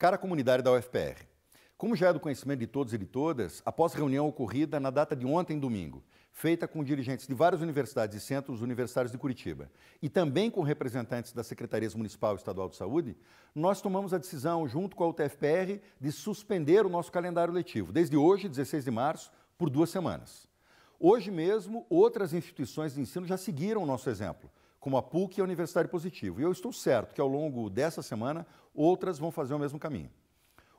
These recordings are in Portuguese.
Cara comunidade da UFPR, como já é do conhecimento de todos e de todas, após reunião ocorrida na data de ontem, domingo, feita com dirigentes de várias universidades e centros universitários de Curitiba e também com representantes das Secretarias Municipal e Estadual de Saúde, nós tomamos a decisão, junto com a UTFPR, de suspender o nosso calendário letivo, desde hoje, 16 de março, por duas semanas. Hoje mesmo, outras instituições de ensino já seguiram o nosso exemplo, como a PUC e a Universidade Positivo. E eu estou certo que ao longo dessa semana outras vão fazer o mesmo caminho.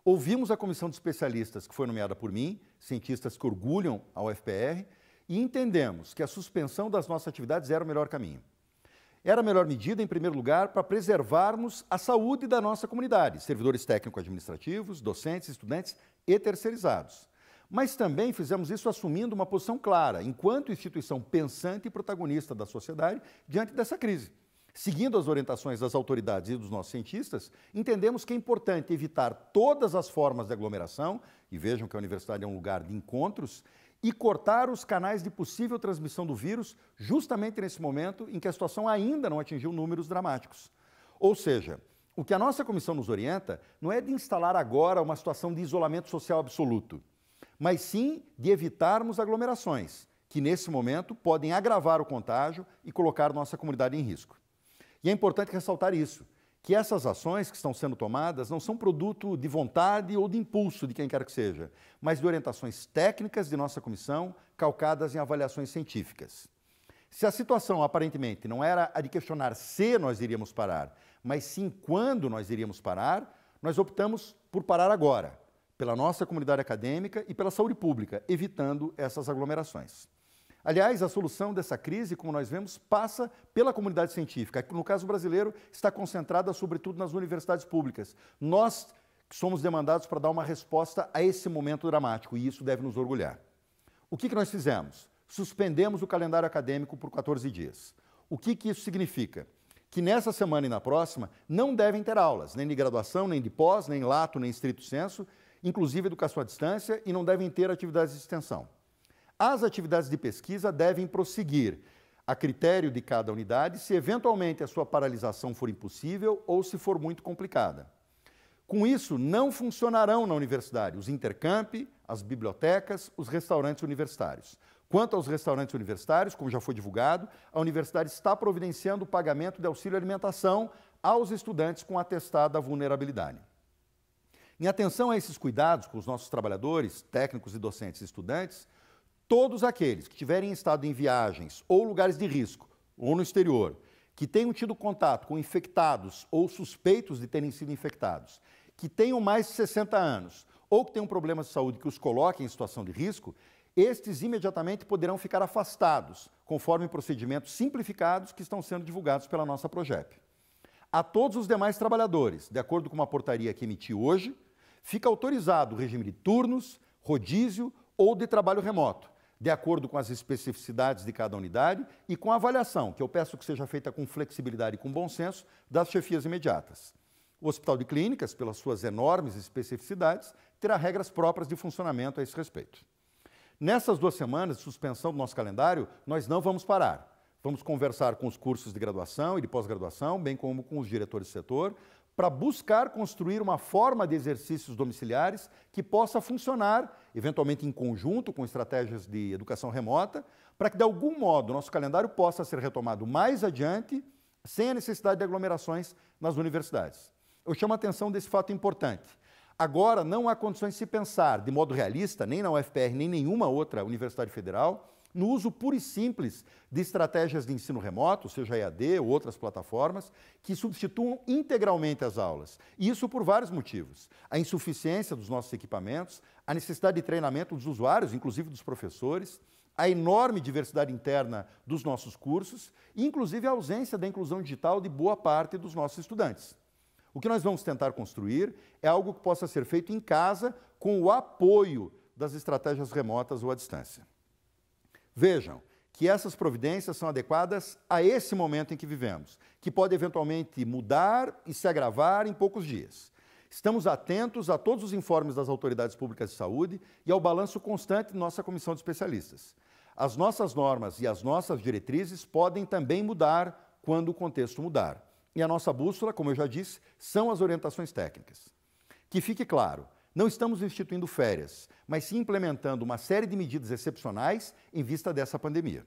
Ouvimos a comissão de especialistas que foi nomeada por mim, cientistas que orgulham a UFPR, e entendemos que a suspensão das nossas atividades era o melhor caminho. Era a melhor medida, em primeiro lugar, para preservarmos a saúde da nossa comunidade, servidores técnico-administrativos, docentes, estudantes e terceirizados. Mas também fizemos isso assumindo uma posição clara, enquanto instituição pensante e protagonista da sociedade diante dessa crise. Seguindo as orientações das autoridades e dos nossos cientistas, entendemos que é importante evitar todas as formas de aglomeração, e vejam que a universidade é um lugar de encontros, e cortar os canais de possível transmissão do vírus, justamente nesse momento em que a situação ainda não atingiu números dramáticos. Ou seja, o que a nossa comissão nos orienta não é de instalar agora uma situação de isolamento social absoluto mas sim de evitarmos aglomerações, que nesse momento podem agravar o contágio e colocar nossa comunidade em risco. E é importante ressaltar isso, que essas ações que estão sendo tomadas não são produto de vontade ou de impulso de quem quer que seja, mas de orientações técnicas de nossa comissão, calcadas em avaliações científicas. Se a situação aparentemente não era a de questionar se nós iríamos parar, mas sim quando nós iríamos parar, nós optamos por parar agora, pela nossa comunidade acadêmica e pela saúde pública, evitando essas aglomerações. Aliás, a solução dessa crise, como nós vemos, passa pela comunidade científica, que no caso brasileiro está concentrada sobretudo nas universidades públicas. Nós somos demandados para dar uma resposta a esse momento dramático e isso deve nos orgulhar. O que, que nós fizemos? Suspendemos o calendário acadêmico por 14 dias. O que, que isso significa? Que nessa semana e na próxima não devem ter aulas, nem de graduação, nem de pós, nem lato, nem estrito senso, inclusive educação à distância, e não devem ter atividades de extensão. As atividades de pesquisa devem prosseguir, a critério de cada unidade, se eventualmente a sua paralisação for impossível ou se for muito complicada. Com isso, não funcionarão na universidade os intercamp, as bibliotecas, os restaurantes universitários. Quanto aos restaurantes universitários, como já foi divulgado, a universidade está providenciando o pagamento de auxílio alimentação aos estudantes com atestado da vulnerabilidade. Em atenção a esses cuidados com os nossos trabalhadores, técnicos e docentes e estudantes, todos aqueles que tiverem estado em viagens ou lugares de risco ou no exterior, que tenham tido contato com infectados ou suspeitos de terem sido infectados, que tenham mais de 60 anos ou que tenham problemas de saúde que os coloquem em situação de risco, estes imediatamente poderão ficar afastados, conforme procedimentos simplificados que estão sendo divulgados pela nossa Projep. A todos os demais trabalhadores, de acordo com uma portaria que emiti hoje, fica autorizado o regime de turnos, rodízio ou de trabalho remoto, de acordo com as especificidades de cada unidade e com a avaliação, que eu peço que seja feita com flexibilidade e com bom senso, das chefias imediatas. O Hospital de Clínicas, pelas suas enormes especificidades, terá regras próprias de funcionamento a esse respeito. Nessas duas semanas de suspensão do nosso calendário, nós não vamos parar. Vamos conversar com os cursos de graduação e de pós-graduação, bem como com os diretores do setor, para buscar construir uma forma de exercícios domiciliares que possa funcionar, eventualmente em conjunto com estratégias de educação remota, para que de algum modo nosso calendário possa ser retomado mais adiante, sem a necessidade de aglomerações nas universidades. Eu chamo a atenção desse fato importante. Agora não há condições de se pensar de modo realista, nem na UFPR, nem em nenhuma outra universidade federal, no uso puro e simples de estratégias de ensino remoto, seja EAD ou outras plataformas, que substituam integralmente as aulas. E isso por vários motivos. A insuficiência dos nossos equipamentos, a necessidade de treinamento dos usuários, inclusive dos professores, a enorme diversidade interna dos nossos cursos, inclusive a ausência da inclusão digital de boa parte dos nossos estudantes. O que nós vamos tentar construir é algo que possa ser feito em casa com o apoio das estratégias remotas ou à distância. Vejam que essas providências são adequadas a esse momento em que vivemos, que pode eventualmente mudar e se agravar em poucos dias. Estamos atentos a todos os informes das autoridades públicas de saúde e ao balanço constante de nossa comissão de especialistas. As nossas normas e as nossas diretrizes podem também mudar quando o contexto mudar. E a nossa bússola, como eu já disse, são as orientações técnicas. Que fique claro, não estamos instituindo férias, mas sim implementando uma série de medidas excepcionais em vista dessa pandemia.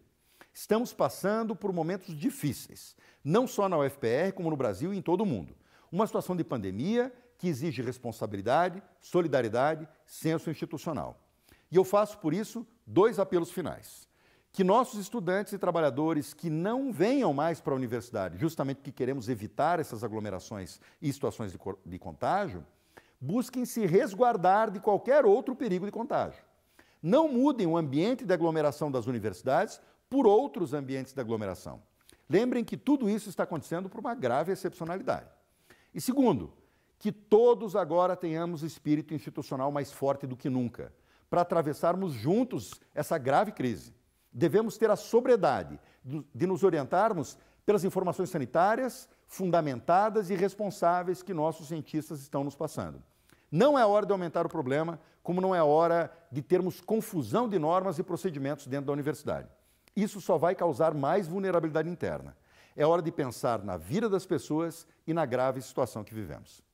Estamos passando por momentos difíceis, não só na UFPR, como no Brasil e em todo o mundo. Uma situação de pandemia que exige responsabilidade, solidariedade, senso institucional. E eu faço, por isso, dois apelos finais. Que nossos estudantes e trabalhadores que não venham mais para a universidade, justamente porque queremos evitar essas aglomerações e situações de, de contágio, busquem se resguardar de qualquer outro perigo de contágio. Não mudem o ambiente de aglomeração das universidades por outros ambientes de aglomeração. Lembrem que tudo isso está acontecendo por uma grave excepcionalidade. E segundo, que todos agora tenhamos espírito institucional mais forte do que nunca, para atravessarmos juntos essa grave crise. Devemos ter a sobriedade de nos orientarmos pelas informações sanitárias fundamentadas e responsáveis que nossos cientistas estão nos passando. Não é hora de aumentar o problema, como não é hora de termos confusão de normas e procedimentos dentro da universidade. Isso só vai causar mais vulnerabilidade interna. É hora de pensar na vida das pessoas e na grave situação que vivemos.